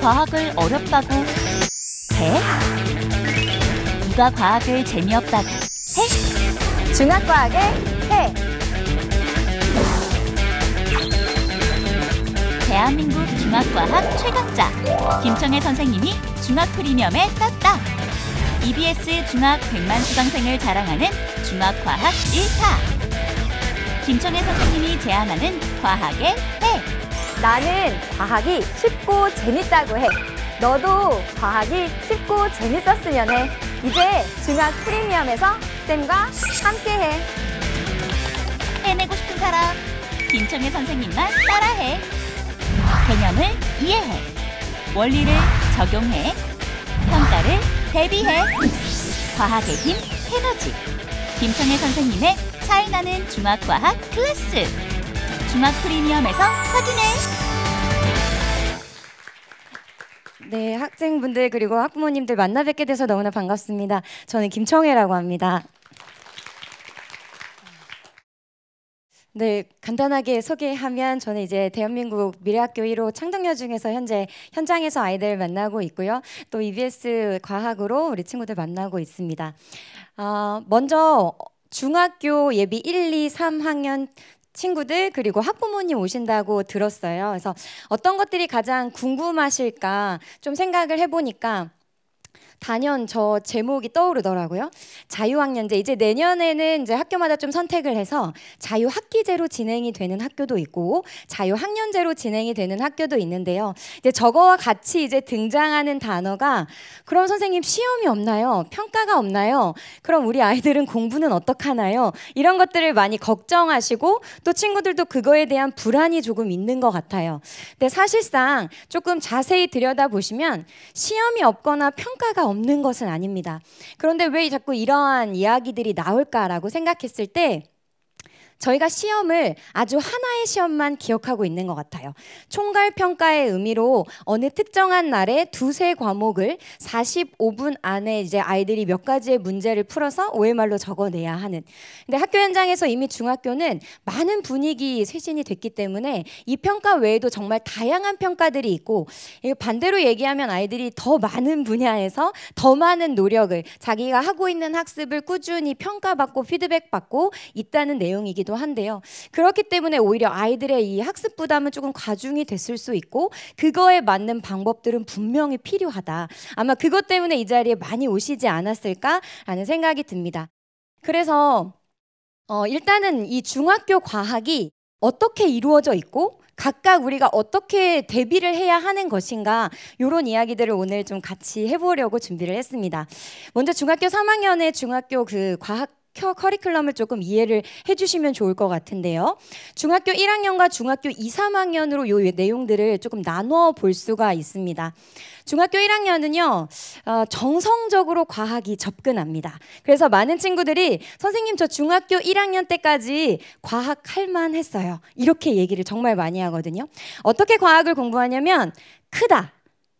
과학을 어렵다고 해? 이가 과학을 재미없다고 해? 중학과학을 해! 대한민국 중학과학 최강자 김청애 선생님이 중학 프리미엄에 떴다. EBS 중학 100만 수강생을 자랑하는 중학과학 1타 김청애 선생님이 제안하는 과학의 해. 나는 과학이 쉽고 재밌다고 해. 너도 과학이 쉽고 재밌었으면 해. 이제 중학 프리미엄에서 쌤과 함께해. 해내고 싶은 사람, 김청의 선생님만 따라해. 개념을 이해해. 원리를 적용해. 평가를 대비해. 과학의 힘, 에너지. 김청의 선생님의 차이나는 중학과학 클래스. 중학 프리미엄에서 확인해. 네, 학생분들 그리고 학부모님들 만나 뵙게 돼서 너무나 반갑습니다. 저는 김청혜라고 합니다. 네, 간단하게 소개하면 저는 이제 대한민국 미래학교 1호 창덕여 중에서 현재 현장에서 아이들 만나고 있고요. 또 EBS 과학으로 우리 친구들 만나고 있습니다. 어, 먼저 중학교 예비 1, 2, 3학년 친구들 그리고 학부모님 오신다고 들었어요. 그래서 어떤 것들이 가장 궁금하실까 좀 생각을 해보니까 단연 저 제목이 떠오르더라고요. 자유학년제 이제 내년에는 이제 학교마다 좀 선택을 해서 자유학기제로 진행이 되는 학교도 있고 자유학년제로 진행이 되는 학교도 있는데요. 이제 저거와 같이 이제 등장하는 단어가 그럼 선생님 시험이 없나요? 평가가 없나요? 그럼 우리 아이들은 공부는 어떡하나요? 이런 것들을 많이 걱정하시고 또 친구들도 그거에 대한 불안이 조금 있는 것 같아요. 근데 사실상 조금 자세히 들여다보시면 시험이 없거나 평가가 없는 것은 아닙니다. 그런데 왜 자꾸 이러한 이야기들이 나올까라고 생각했을 때 저희가 시험을 아주 하나의 시험만 기억하고 있는 것 같아요. 총괄 평가의 의미로 어느 특정한 날에 두세 과목을 45분 안에 이제 아이들이 몇 가지의 문제를 풀어서 OMR로 적어내야 하는. 근데 학교 현장에서 이미 중학교는 많은 분위기 쇄신이 됐기 때문에 이 평가 외에도 정말 다양한 평가들이 있고 반대로 얘기하면 아이들이 더 많은 분야에서 더 많은 노력을 자기가 하고 있는 학습을 꾸준히 평가받고 피드백받고 있다는 내용이기도 되기도 한데요. 그렇기 때문에 오히려 아이들의 이 학습 부담은 조금 과중이 됐을 수 있고 그거에 맞는 방법들은 분명히 필요하다. 아마 그것 때문에 이 자리에 많이 오시지 않았을까라는 생각이 듭니다. 그래서 어, 일단은 이 중학교 과학이 어떻게 이루어져 있고 각각 우리가 어떻게 대비를 해야 하는 것인가 이런 이야기들을 오늘 좀 같이 해보려고 준비를 했습니다. 먼저 중학교 3학년의 중학교 그 과학 커리큘럼을 조금 이해를 해주시면 좋을 것 같은데요. 중학교 1학년과 중학교 2, 3학년으로 요 내용들을 조금 나누어볼 수가 있습니다. 중학교 1학년은요, 어, 정성적으로 과학이 접근합니다. 그래서 많은 친구들이 선생님 저 중학교 1학년 때까지 과학 할만 했어요. 이렇게 얘기를 정말 많이 하거든요. 어떻게 과학을 공부하냐면 크다,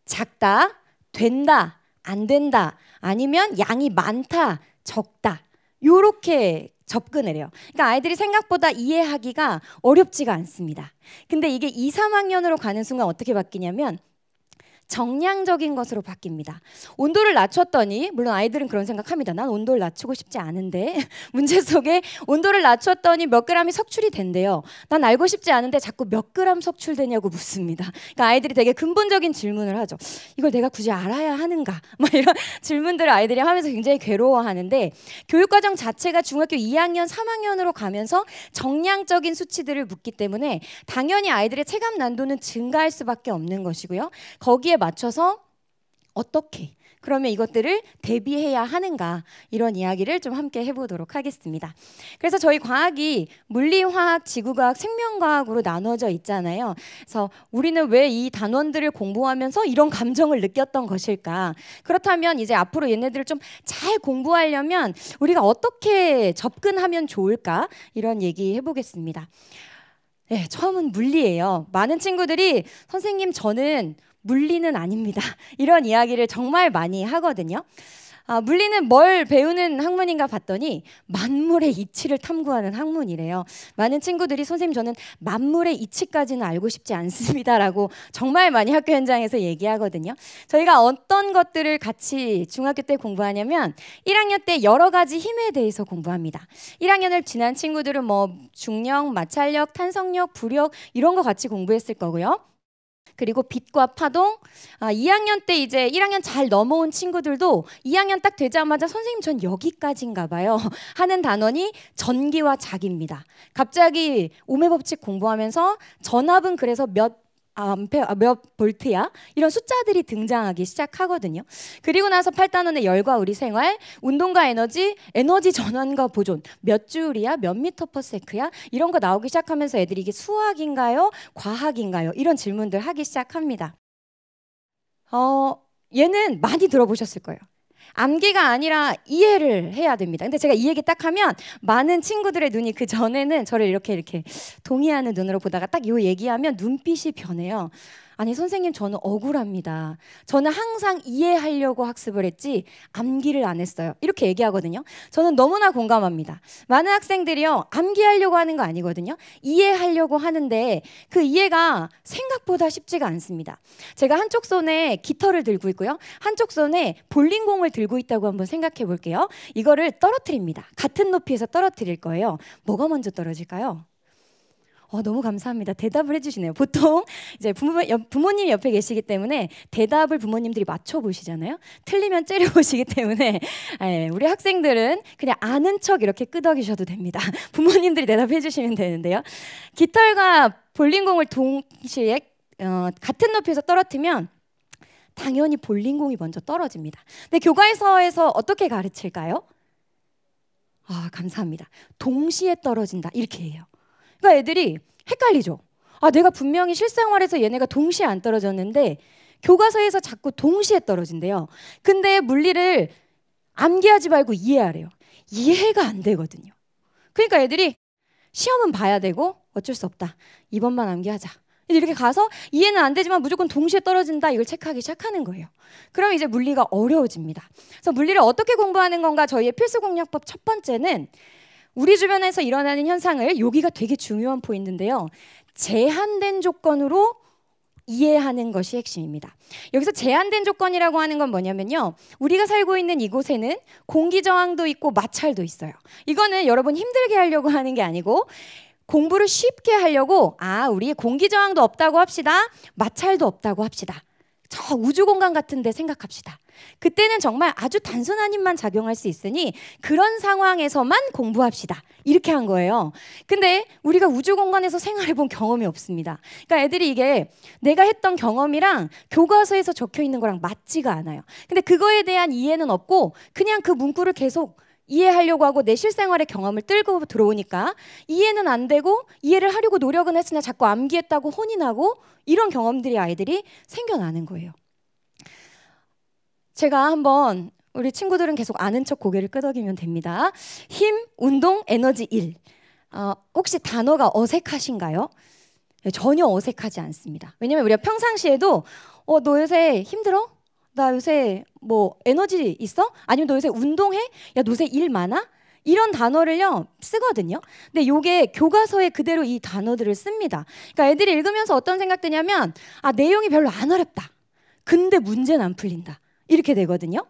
작다, 된다, 안 된다, 아니면 양이 많다, 적다. 요렇게 접근을 해요. 그러니까 아이들이 생각보다 이해하기가 어렵지가 않습니다. 근데 이게 2, 3학년으로 가는 순간 어떻게 바뀌냐면 정량적인 것으로 바뀝니다. 온도를 낮췄더니 물론 아이들은 그런 생각합니다. 난 온도를 낮추고 싶지 않은데 문제 속에 온도를 낮췄더니 몇 그램이 석출이 된대요. 난 알고 싶지 않은데 자꾸 몇 그램 석출되냐고 묻습니다. 그러니까 아이들이 되게 근본적인 질문을 하죠. 이걸 내가 굳이 알아야 하는가? 막 이런 질문들을 아이들이 하면서 굉장히 괴로워하는데 교육과정 자체가 중학교 2학년, 3학년으로 가면서 정량적인 수치들을 묻기 때문에 당연히 아이들의 체감 난도는 증가할 수밖에 없는 것이고요. 거기에 맞춰서 어떻게 그러면 이것들을 대비해야 하는가 이런 이야기를 좀 함께 해보도록 하겠습니다. 그래서 저희 과학이 물리화학, 지구과학, 생명과학으로 나눠져 있잖아요. 그래서 우리는 왜 이 단원들을 공부하면서 이런 감정을 느꼈던 것일까? 그렇다면 이제 앞으로 얘네들을 좀 잘 공부하려면 우리가 어떻게 접근하면 좋을까? 이런 얘기 해보겠습니다. 네, 처음은 물리예요. 많은 친구들이 선생님 저는 물리는 아닙니다. 이런 이야기를 정말 많이 하거든요. 아, 물리는 뭘 배우는 학문인가 봤더니 만물의 이치를 탐구하는 학문이래요. 많은 친구들이 선생님 저는 만물의 이치까지는 알고 싶지 않습니다라고 정말 많이 학교 현장에서 얘기하거든요. 저희가 어떤 것들을 같이 중학교 때 공부하냐면 1학년 때 여러 가지 힘에 대해서 공부합니다. 1학년을 지난 친구들은 뭐 중력, 마찰력, 탄성력, 부력 이런 거 같이 공부했을 거고요. 그리고 빛과 파동. 아, 2학년 때 이제 1학년 잘 넘어온 친구들도 2학년 딱 되자마자 선생님 전 여기까지인가 봐요. 하는 단원이 전기와 작입니다. 갑자기 오메 법칙 공부하면서 전압은 그래서 몇 아, 아, 몇 볼트야? 이런 숫자들이 등장하기 시작하거든요. 그리고 나서 8단원의 열과 우리 생활, 운동과 에너지, 에너지 전환과 보존, 몇 줄이야? 몇 미터 퍼 세크야? 이런 거 나오기 시작하면서 애들이 이게 수학인가요? 과학인가요? 이런 질문들 하기 시작합니다. 어, 얘는 많이 들어보셨을 거예요. 암기가 아니라 이해를 해야 됩니다. 근데 제가 이 얘기 딱 하면 많은 친구들의 눈이 그 전에는 저를 이렇게 이렇게 동의하는 눈으로 보다가 딱 이 얘기하면 눈빛이 변해요. 아니 선생님 저는 억울합니다. 저는 항상 이해하려고 학습을 했지 암기를 안 했어요. 이렇게 얘기하거든요. 저는 너무나 공감합니다. 많은 학생들이요 암기하려고 하는 거 아니거든요. 이해하려고 하는데 그 이해가 생각보다 쉽지가 않습니다. 제가 한쪽 손에 깃털을 들고 있고요. 한쪽 손에 볼링공을 들고 있다고 한번 생각해 볼게요. 이거를 떨어뜨립니다. 같은 높이에서 떨어뜨릴 거예요. 뭐가 먼저 떨어질까요? 어, 너무 감사합니다. 대답을 해주시네요. 보통 이제 부모, 부모님 옆에 계시기 때문에 대답을 부모님들이 맞춰보시잖아요. 틀리면 째려보시기 때문에 예, 우리 학생들은 그냥 아는 척 이렇게 끄덕이셔도 됩니다. 부모님들이 대답해주시면 되는데요. 깃털과 볼링공을 동시에 어, 같은 높이에서 떨어뜨면 리 당연히 볼링공이 먼저 떨어집니다. 근데 교과서에서 어떻게 가르칠까요? 아, 감사합니다. 동시에 떨어진다. 이렇게 해요. 그러니까 애들이 헷갈리죠. 아, 내가 분명히 실생활에서 얘네가 동시에 안 떨어졌는데 교과서에서 자꾸 동시에 떨어진대요. 근데 물리를 암기하지 말고 이해하래요. 이해가 안 되거든요. 그러니까 애들이 시험은 봐야 되고 어쩔 수 없다. 이번만 암기하자. 이렇게 가서 이해는 안 되지만 무조건 동시에 떨어진다 이걸 체크하기 시작하는 거예요. 그럼 이제 물리가 어려워집니다. 그래서 물리를 어떻게 공부하는 건가 저희의 필수 공략법 첫 번째는 우리 주변에서 일어나는 현상을 여기가 되게 중요한 포인트인데요. 제한된 조건으로 이해하는 것이 핵심입니다. 여기서 제한된 조건이라고 하는 건 뭐냐면요. 우리가 살고 있는 이곳에는 공기 저항도 있고 마찰도 있어요. 이거는 여러분 힘들게 하려고 하는 게 아니고 공부를 쉽게 하려고 아, 우리 공기 저항도 없다고 합시다. 마찰도 없다고 합시다. 저 우주 공간 같은 데 생각합시다. 그때는 정말 아주 단순한 힘만 작용할 수 있으니 그런 상황에서만 공부합시다. 이렇게 한 거예요. 근데 우리가 우주 공간에서 생활해 본 경험이 없습니다. 그러니까 애들이 이게 내가 했던 경험이랑 교과서에서 적혀 있는 거랑 맞지가 않아요. 근데 그거에 대한 이해는 없고 그냥 그 문구를 계속 이해하려고 하고 내 실생활의 경험을 뜰고 들어오니까 이해는 안 되고 이해를 하려고 노력은 했으나 자꾸 암기했다고 혼이 나고 이런 경험들이 아이들이 생겨나는 거예요. 제가 한번 우리 친구들은 계속 아는 척 고개를 끄덕이면 됩니다. 힘, 운동, 에너지 1. 어, 혹시 단어가 어색하신가요? 네, 전혀 어색하지 않습니다. 왜냐면 우리가 평상시에도 어, 너 요새 힘들어? 나 요새 뭐 에너지 있어? 아니면 너 요새 운동해? 야, 너 요새 일 많아? 이런 단어를요 쓰거든요. 근데 요게 교과서에 그대로 이 단어들을 씁니다. 그러니까 애들이 읽으면서 어떤 생각 드냐면 아 내용이 별로 안 어렵다. 근데 문제는 안 풀린다. 이렇게 되거든요.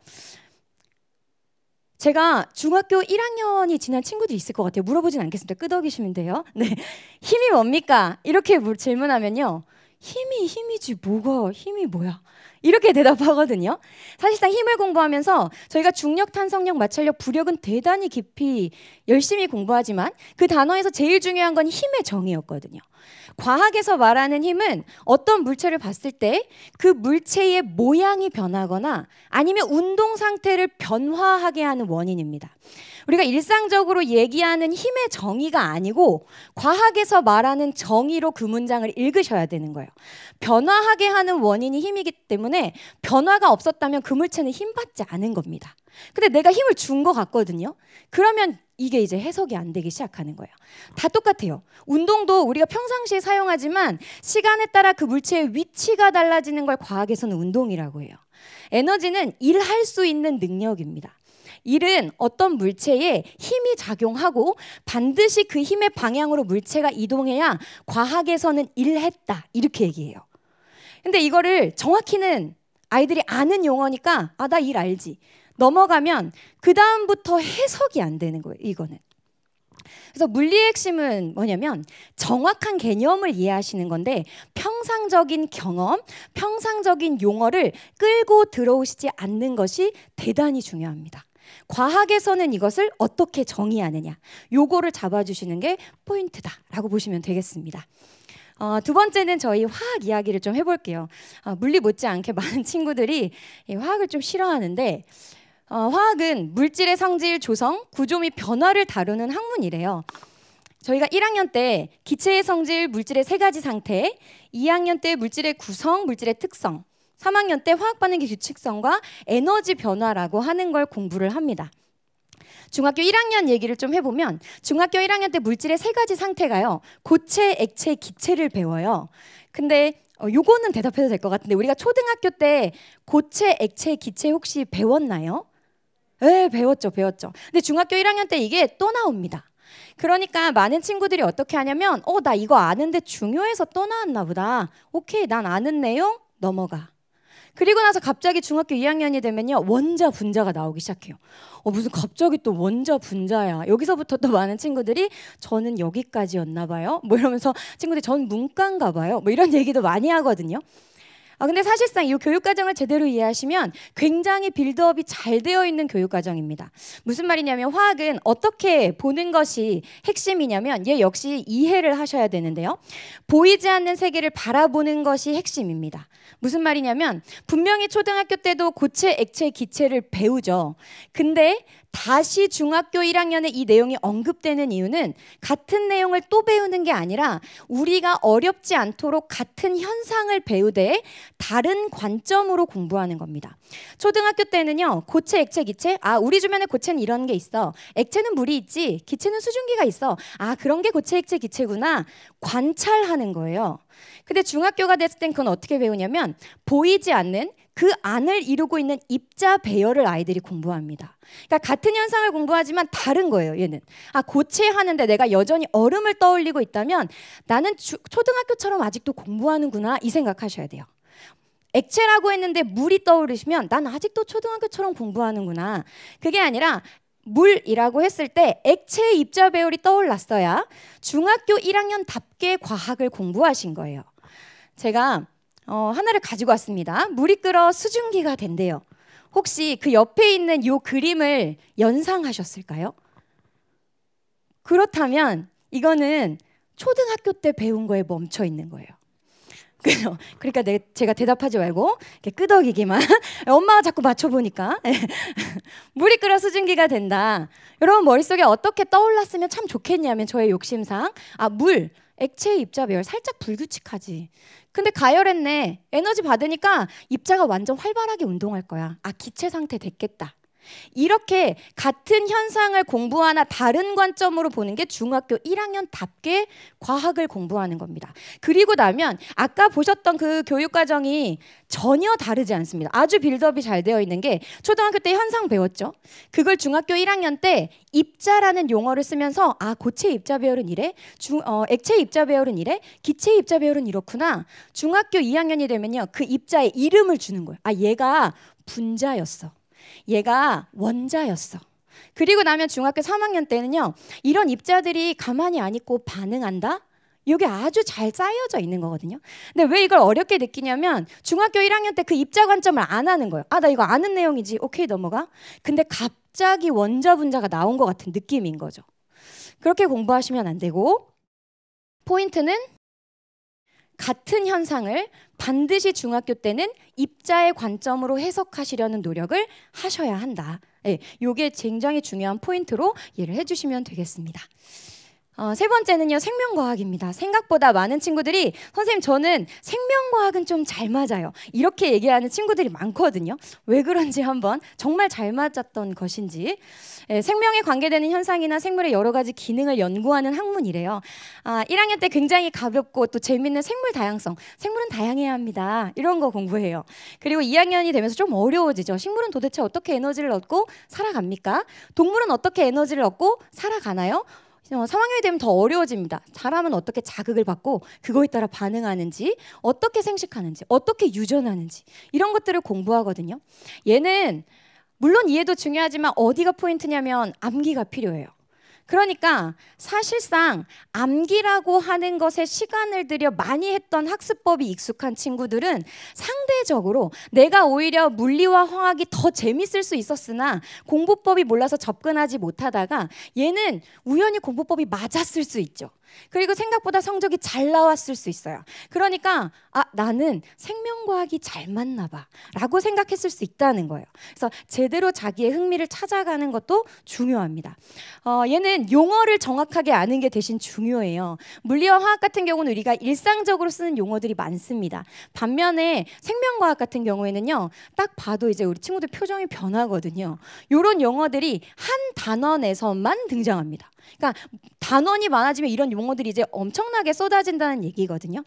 제가 중학교 1학년이 지난 친구들이 있을 것 같아요. 물어보진 않겠습니다. 끄덕이시면 돼요. 네. 힘이 뭡니까? 이렇게 질문하면요. 힘이 힘이지 뭐가 힘이 뭐야? 이렇게 대답하거든요. 사실상 힘을 공부하면서 저희가 중력, 탄성력, 마찰력, 부력은 대단히 깊이 열심히 공부하지만 그 단어에서 제일 중요한 건 힘의 정의였거든요. 과학에서 말하는 힘은 어떤 물체를 봤을 때 그 물체의 모양이 변하거나 아니면 운동 상태를 변화하게 하는 원인입니다. 우리가 일상적으로 얘기하는 힘의 정의가 아니고 과학에서 말하는 정의로 그 문장을 읽으셔야 되는 거예요. 변화하게 하는 원인이 힘이기 때문에 변화가 없었다면 그 물체는 힘받지 않은 겁니다. 근데 내가 힘을 준 것 같거든요. 그러면 이게 이제 해석이 안 되기 시작하는 거예요. 다 똑같아요. 운동도 우리가 평상시에 사용하지만 시간에 따라 그 물체의 위치가 달라지는 걸 과학에서는 운동이라고 해요. 에너지는 일할 수 있는 능력입니다. 일은 어떤 물체에 힘이 작용하고 반드시 그 힘의 방향으로 물체가 이동해야 과학에서는 일했다 이렇게 얘기해요. 근데 이거를 정확히는 아이들이 아는 용어니까 아나일 알지 넘어가면 그 다음부터 해석이 안 되는 거예요. 이거는. 그래서 물리의 핵심은 뭐냐면 정확한 개념을 이해하시는 건데 평상적인 경험, 평상적인 용어를 끌고 들어오시지 않는 것이 대단히 중요합니다. 과학에서는 이것을 어떻게 정의하느냐, 요거를 잡아주시는 게 포인트다라고 보시면 되겠습니다. 어, 두 번째는 저희 화학 이야기를 좀 해볼게요. 어, 물리 못지않게 많은 친구들이 화학을 좀 싫어하는데 어, 화학은 물질의 성질, 조성, 구조 및 변화를 다루는 학문이래요. 저희가 1학년 때 기체의 성질, 물질의 세 가지 상태, 2학년 때 물질의 구성, 물질의 특성, 3학년 때 화학 반응의 규칙성과 에너지 변화라고 하는 걸 공부를 합니다. 중학교 1학년 얘기를 좀 해보면 중학교 1학년 때 물질의 세 가지 상태가요. 고체, 액체, 기체를 배워요. 근데 어, 요거는 대답해도 될 것 같은데 우리가 초등학교 때 고체, 액체, 기체 혹시 배웠나요? 에 예, 배웠죠, 배웠죠. 근데 중학교 1학년 때 이게 또 나옵니다. 그러니까 많은 친구들이 어떻게 하냐면, 어, 나 이거 아는데 중요해서 또 나왔나 보다. 오케이, 난 아는 내용 넘어가. 그리고 나서 갑자기 중학교 2학년이 되면요 원자 분자가 나오기 시작해요. 어, 무슨 갑자기 또 원자 분자야. 여기서부터 또 많은 친구들이 저는 여기까지였나 봐요. 뭐 이러면서 친구들이 전 문과인가 봐요. 뭐 이런 얘기도 많이 하거든요. 아, 근데 사실상 이 교육과정을 제대로 이해하시면 굉장히 빌드업이 잘 되어 있는 교육과정입니다. 무슨 말이냐면 화학은 어떻게 보는 것이 핵심이냐면 얘 역시 이해를 하셔야 되는데요. 보이지 않는 세계를 바라보는 것이 핵심입니다. 무슨 말이냐면 분명히 초등학교 때도 고체, 액체, 기체를 배우죠. 근데 다시 중학교 1학년에 이 내용이 언급되는 이유는 같은 내용을 또 배우는 게 아니라 우리가 어렵지 않도록 같은 현상을 배우되 다른 관점으로 공부하는 겁니다. 초등학교 때는요, 고체, 액체, 기체. 아, 우리 주변에 고체는 이런 게 있어. 액체는 물이 있지. 기체는 수증기가 있어. 아, 그런 게 고체, 액체, 기체구나. 관찰하는 거예요. 근데 중학교가 됐을 땐 그건 어떻게 배우냐면 보이지 않는 그 안을 이루고 있는 입자 배열을 아이들이 공부합니다. 그러니까 같은 현상을 공부하지만 다른 거예요. 얘는 아 고체하는데 내가 여전히 얼음을 떠올리고 있다면 나는 주, 초등학교처럼 아직도 공부하는구나 이 생각하셔야 돼요. 액체라고 했는데 물이 떠오르시면 난 아직도 초등학교처럼 공부하는구나. 그게 아니라 물이라고 했을 때 액체 입자 배열이 떠올랐어야 중학교 1학년답게 과학을 공부하신 거예요. 제가 어, 하나를 가지고 왔습니다. 물이 끓어 수증기가 된대요. 혹시 그 옆에 있는 요 그림을 연상하셨을까요? 그렇다면 이거는 초등학교 때 배운 거에 멈춰 있는 거예요. 그러니까 내, 제가 대답하지 말고 이렇게 끄덕이기만 엄마가 자꾸 맞춰보니까 물이 끓어 수증기가 된다 여러분 머릿속에 어떻게 떠올랐으면 참 좋겠냐면 저의 욕심상 아 물 액체 입자 배열 살짝 불규칙하지 근데 가열했네 에너지 받으니까 입자가 완전 활발하게 운동할 거야 아 기체 상태 됐겠다 이렇게 같은 현상을 공부하나 다른 관점으로 보는 게 중학교 1학년답게 과학을 공부하는 겁니다. 그리고 나면 아까 보셨던 그 교육 과정이 전혀 다르지 않습니다. 아주 빌드업이 잘 되어 있는 게 초등학교 때 현상 배웠죠. 그걸 중학교 1학년 때 입자라는 용어를 쓰면서 아 고체 입자 배열은 이래, 중, 어, 액체 입자 배열은 이래, 기체 입자 배열은 이렇구나. 중학교 2학년이 되면요 그 입자의 이름을 주는 거예요. 아 얘가 분자였어. 얘가 원자였어. 그리고 나면 중학교 3학년 때는요. 이런 입자들이 가만히 안 있고 반응한다. 이게 아주 잘 쌓여져 있는 거거든요. 근데 왜 이걸 어렵게 느끼냐면 중학교 1학년 때 그 입자 관점을 안 하는 거예요. 아, 나 이거 아는 내용이지. 오케이, 넘어가. 근데 갑자기 원자 분자가 나온 것 같은 느낌인 거죠. 그렇게 공부하시면 안 되고 포인트는 같은 현상을 반드시 중학교 때는 입자의 관점으로 해석하시려는 노력을 하셔야 한다. 예, 요게 굉장히 중요한 포인트로 이를 해주시면 되겠습니다. 어, 세 번째는요 생명과학입니다. 생각보다 많은 친구들이 선생님 저는 생명과학은 좀 잘 맞아요. 이렇게 얘기하는 친구들이 많거든요. 왜 그런지 한번 정말 잘 맞았던 것인지 예, 생명에 관계되는 현상이나 생물의 여러 가지 기능을 연구하는 학문이래요. 아, 1학년 때 굉장히 가볍고 또 재밌는 생물 다양성, 생물은 다양해야 합니다. 이런 거 공부해요. 그리고 2학년이 되면서 좀 어려워지죠. 식물은 도대체 어떻게 에너지를 얻고 살아갑니까? 동물은 어떻게 에너지를 얻고 살아가나요? 상황이 되면 더 어려워집니다. 사람은 어떻게 자극을 받고 그거에 따라 반응하는지, 어떻게 생식하는지, 어떻게 유전하는지 이런 것들을 공부하거든요. 얘는 물론 이해도 중요하지만 어디가 포인트냐면 암기가 필요해요. 그러니까 사실상 암기라고 하는 것에 시간을 들여 많이 했던 학습법이 익숙한 친구들은 상대적으로 내가 오히려 물리와 화학이 더 재밌을 수 있었으나 공부법이 몰라서 접근하지 못하다가 얘는 우연히 공부법이 맞았을 수 있죠. 그리고 생각보다 성적이 잘 나왔을 수 있어요. 그러니까 아 나는 생명과학이 잘 맞나 봐라고 생각했을 수 있다는 거예요. 그래서 제대로 자기의 흥미를 찾아가는 것도 중요합니다. 어, 얘는 용어를 정확하게 아는 게 대신 중요해요. 물리와 화학 같은 경우는 우리가 일상적으로 쓰는 용어들이 많습니다. 반면에 생명과학 같은 경우에는요 딱 봐도 이제 우리 친구들 표정이 변하거든요. 이런 용어들이 한 단원에서만 등장합니다. 그러니까 단원이 많아지면 이런 용어들이 이제 엄청나게 쏟아진다는 얘기거든요.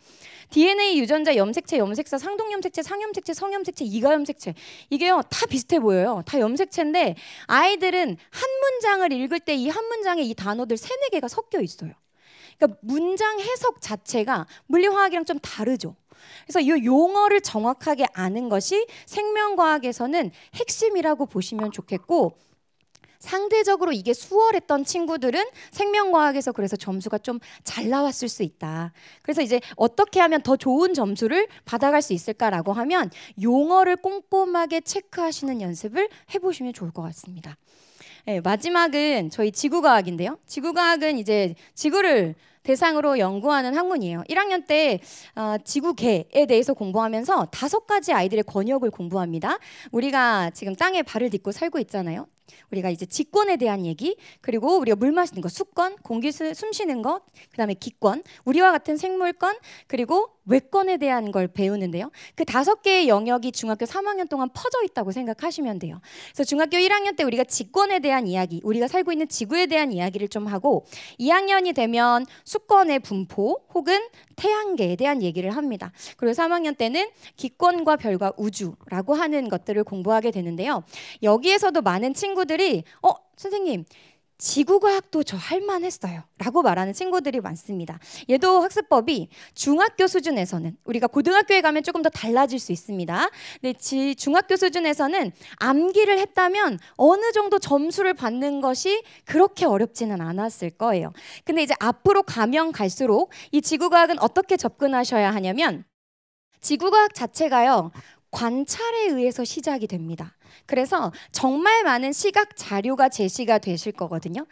DNA 유전자 염색체, 염색사, 상동염색체, 상염색체, 성염색체, 이가염색체 이게요 다 비슷해 보여요. 다 염색체인데 아이들은 한 문장을 읽을 때 이 한 문장에 이 단어들 세네 개가 섞여 있어요. 그러니까 문장 해석 자체가 물리화학이랑 좀 다르죠. 그래서 이 용어를 정확하게 아는 것이 생명과학에서는 핵심이라고 보시면 좋겠고 상대적으로 이게 수월했던 친구들은 생명과학에서 그래서 점수가 좀 잘 나왔을 수 있다. 그래서 이제 어떻게 하면 더 좋은 점수를 받아갈 수 있을까라고 하면 용어를 꼼꼼하게 체크하시는 연습을 해보시면 좋을 것 같습니다. 네, 마지막은 저희 지구과학인데요. 지구과학은 이제 지구를 대상으로 연구하는 학문이에요. 1학년 때 어, 지구계에 대해서 공부하면서 다섯 가지 아이들의 권역을 공부합니다. 우리가 지금 땅에 발을 딛고 살고 있잖아요. 우리가 이제 직권에 대한 얘기 그리고 우리가 물 마시는 거 수권 공기 숨 쉬는 것 그다음에 기권 우리와 같은 생물권 그리고 외권에 대한 걸 배우는데요. 그 다섯 개의 영역이 중학교 3학년 동안 퍼져 있다고 생각하시면 돼요. 그래서 중학교 1학년 때 우리가 직권에 대한 이야기, 우리가 살고 있는 지구에 대한 이야기를 좀 하고 2학년이 되면 수권의 분포 혹은 태양계에 대한 얘기를 합니다. 그리고 3학년 때는 기권과 별과 우주라고 하는 것들을 공부하게 되는데요. 여기에서도 많은 친구들이 어, 선생님, 지구과학도 저 할만했어요. 라고 말하는 친구들이 많습니다. 얘도 학습법이 중학교 수준에서는 우리가 고등학교에 가면 조금 더 달라질 수 있습니다. 근데 지, 중학교 수준에서는 암기를 했다면 어느 정도 점수를 받는 것이 그렇게 어렵지는 않았을 거예요. 근데 이제 앞으로 가면 갈수록 이 지구과학은 어떻게 접근하셔야 하냐면 지구과학 자체가요. 관찰에 의해서 시작이 됩니다. 그래서 정말 많은 시각 자료가 제시가 되실 거거든요.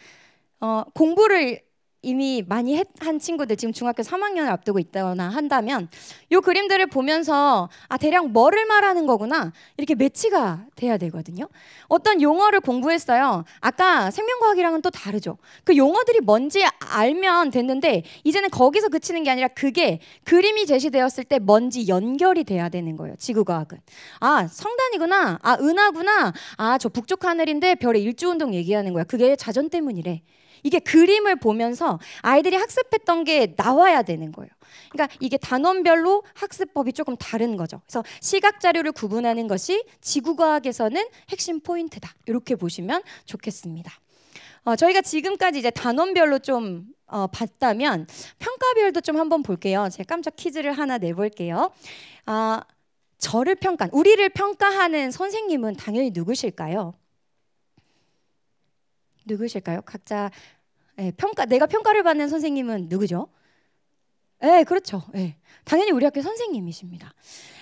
어, 공부를 이미 많이 했, 한 친구들 지금 중학교 3학년을 앞두고 있다거나 한다면 이 그림들을 보면서 아 대략 뭐를 말하는 거구나 이렇게 매치가 돼야 되거든요. 어떤 용어를 공부했어요. 아까 생명과학이랑은 또 다르죠. 그 용어들이 뭔지 알면 됐는데 이제는 거기서 그치는 게 아니라 그게 그림이 제시되었을 때 뭔지 연결이 돼야 되는 거예요. 지구과학은 아 성단이구나, 아 은하구나, 아저 북쪽 하늘인데 별의 일주 운동 얘기하는 거야. 그게 자전 때문이래. 이게 그림을 보면서 아이들이 학습했던 게 나와야 되는 거예요. 그러니까 이게 단원별로 학습법이 조금 다른 거죠. 그래서 시각 자료를 구분하는 것이 지구과학에서는 핵심 포인트다. 이렇게 보시면 좋겠습니다. 어, 저희가 지금까지 이제 단원별로 좀 어, 봤다면 평가별도 좀 한번 볼게요. 제가 깜짝 퀴즈를 하나 내볼게요. 아, 저를 평가, 우리를 평가하는 선생님은 당연히 누구실까요? 누구실까요? 각자 예, 평가 내가 평가를 받는 선생님은 누구죠? 예, 그렇죠. 예. 당연히 우리 학교 선생님이십니다.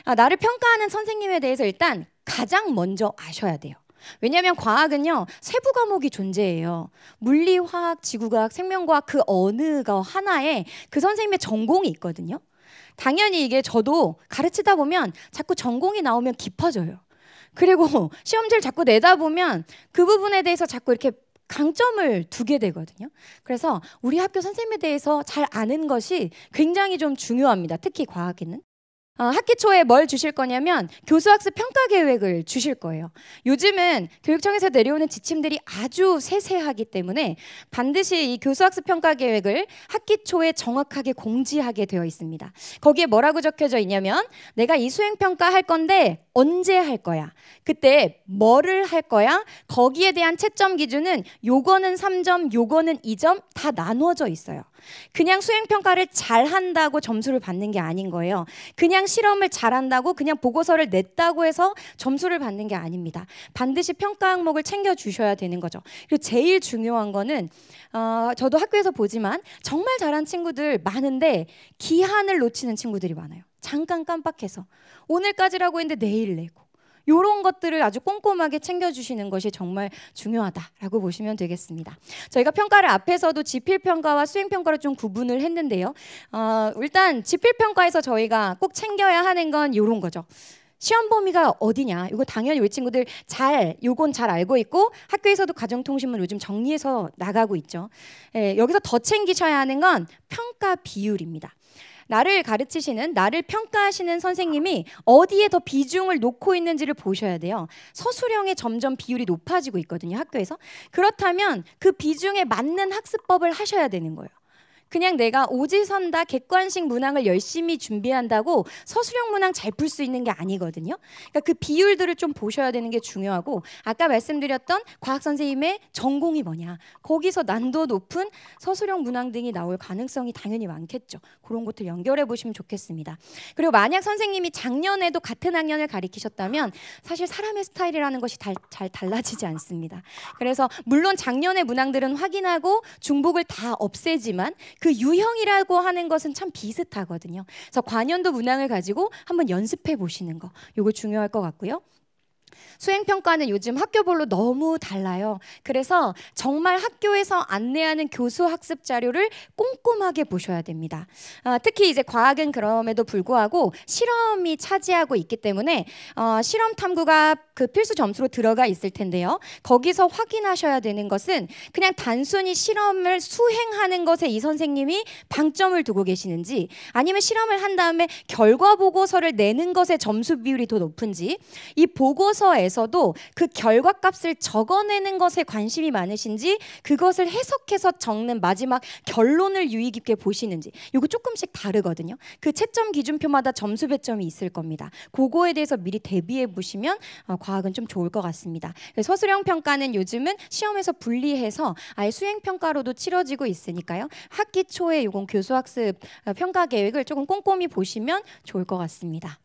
아, 나를 평가하는 선생님에 대해서 일단 가장 먼저 아셔야 돼요. 왜냐하면 과학은요 세부 과목이 존재해요. 물리, 화학, 지구과학, 생명과학 그어느 하나에 그 선생님의 전공이 있거든요. 당연히 이게 저도 가르치다 보면 자꾸 전공이 나오면 깊어져요. 그리고 시험지를 자꾸 내다 보면 그 부분에 대해서 자꾸 이렇게 강점을 두게 되거든요. 그래서 우리 학교 선생님에 대해서 잘 아는 것이 굉장히 좀 중요합니다. 특히 과학에는. 어, 학기 초에 뭘 주실 거냐면 교수학습 평가 계획을 주실 거예요. 요즘은 교육청에서 내려오는 지침들이 아주 세세하기 때문에 반드시 이 교수학습 평가 계획을 학기 초에 정확하게 공지하게 되어 있습니다. 거기에 뭐라고 적혀져 있냐면 내가 이 수행 평가 할 건데 언제 할 거야? 그때 뭐를 할 거야? 거기에 대한 채점 기준은 요거는 3점, 요거는 2점 다 나누어져 있어요. 그냥 수행평가를 잘한다고 점수를 받는 게 아닌 거예요. 그냥 실험을 잘한다고 그냥 보고서를 냈다고 해서 점수를 받는 게 아닙니다. 반드시 평가 항목을 챙겨주셔야 되는 거죠. 그리고 제일 중요한 거는 어, 저도 학교에서 보지만 정말 잘한 친구들 많은데 기한을 놓치는 친구들이 많아요. 잠깐 깜빡해서 오늘까지라고 했는데 내일 내고 이런 것들을 아주 꼼꼼하게 챙겨주시는 것이 정말 중요하다라고 보시면 되겠습니다. 저희가 평가를 앞에서도 지필평가와 수행평가를 좀 구분을 했는데요. 어, 일단 지필평가에서 저희가 꼭 챙겨야 하는 건 이런 거죠. 시험 범위가 어디냐? 이거 당연히 우리 친구들 잘 요건 잘 알고 있고 학교에서도 가정통신문 요즘 정리해서 나가고 있죠. 예, 여기서 더 챙기셔야 하는 건 평가 비율입니다. 나를 가르치시는 나를 평가하시는 선생님이 어디에 더 비중을 놓고 있는지를 보셔야 돼요. 서술형의 점점 비율이 높아지고 있거든요. 학교에서. 그렇다면 그 비중에 맞는 학습법을 하셔야 되는 거예요. 그냥 내가 오지선다 객관식 문항을 열심히 준비한다고 서술형 문항 잘 풀 수 있는 게 아니거든요. 그러니까 그 비율들을 좀 보셔야 되는 게 중요하고 아까 말씀드렸던 과학 선생님의 전공이 뭐냐 거기서 난도 높은 서술형 문항 등이 나올 가능성이 당연히 많겠죠. 그런 것들 연결해 보시면 좋겠습니다. 그리고 만약 선생님이 작년에도 같은 학년을 가리키셨다면 사실 사람의 스타일이라는 것이 달, 잘 달라지지 않습니다. 그래서 물론 작년의 문항들은 확인하고 중복을 다 없애지만 그 유형이라고 하는 것은 참 비슷하거든요. 그래서 관현도 문항을 가지고 한번 연습해 보시는 거, 요거 중요할 것 같고요. 수행평가는 요즘 학교별로 너무 달라요. 그래서 정말 학교에서 안내하는 교수 학습 자료를 꼼꼼하게 보셔야 됩니다. 어, 특히 이제 과학은 그럼에도 불구하고 실험이 차지하고 있기 때문에 어, 실험 탐구가 그 필수 점수로 들어가 있을 텐데요. 거기서 확인하셔야 되는 것은 그냥 단순히 실험을 수행하는 것에 이 선생님이 방점을 두고 계시는지 아니면 실험을 한 다음에 결과 보고서를 내는 것에 점수 비율이 더 높은지 이 보고서에 내에서도 그 결과 값을 적어내는 것에 관심이 많으신지 그것을 해석해서 적는 마지막 결론을 유의 깊게 보시는지 이거 조금씩 다르거든요. 그 채점 기준표마다 점수 배점이 있을 겁니다. 그거에 대해서 미리 대비해 보시면 어, 과학은 좀 좋을 것 같습니다. 서술형 평가는 요즘은 시험에서 분리해서 아예 수행 평가로도 치러지고 있으니까요. 학기 초에 요건 교수 학습 어, 평가 계획을 조금 꼼꼼히 보시면 좋을 것 같습니다.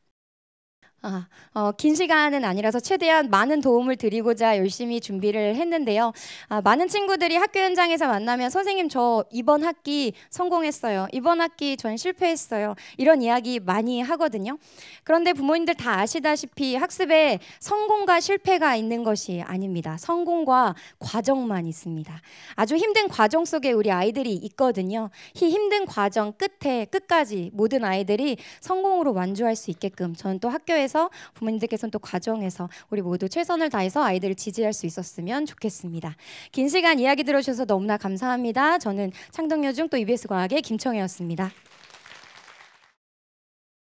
아, 어, 긴 시간은 아니라서 최대한 많은 도움을 드리고자 열심히 준비를 했는데요. 아, 많은 친구들이 학교 현장에서 만나면 선생님 저 이번 학기 성공했어요. 이번 학기 전 실패했어요. 이런 이야기 많이 하거든요. 그런데 부모님들 다 아시다시피 학습에 성공과 실패가 있는 것이 아닙니다. 성공과 과정만 있습니다. 아주 힘든 과정 속에 우리 아이들이 있거든요. 이 힘든 과정 끝에 끝까지 모든 아이들이 성공으로 완주할 수 있게끔 저는 또 학교에서 통해서 부모님들께서는 또 과정에서 우리 모두 최선을 다해서 아이들을 지지할 수 있었으면 좋겠습니다. 긴 시간 이야기 들어주셔서 너무나 감사합니다. 저는 창덕여중 또 EBS 과학의 김청혜였습니다.